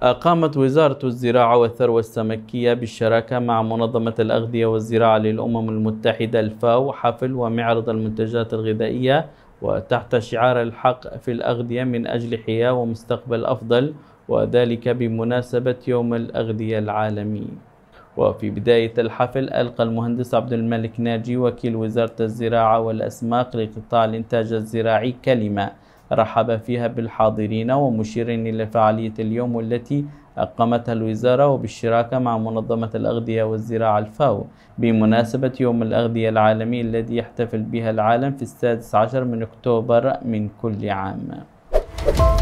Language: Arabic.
قامت وزارة الزراعة والثروة السمكية بالشراكة مع منظمة الأغذية والزراعة للأمم المتحدة الفاو حفل ومعرض المنتجات الغذائية وتحت شعار الحق في الأغذية من أجل حياة ومستقبل أفضل وذلك بمناسبة يوم الأغذية العالمي وفي بداية الحفل ألقى المهندس عبد الملك ناجي وكيل وزارة الزراعة والأسماك لقطاع الإنتاج الزراعي كلمة رحب فيها بالحاضرين ومشير إلى فعالية اليوم التي أقامتها الوزارة وبالشراكة مع منظمة الأغذية والزراعة الفاو بمناسبة يوم الأغذية العالمي الذي يحتفل بها العالم في السادس عشر من أكتوبر من كل عام.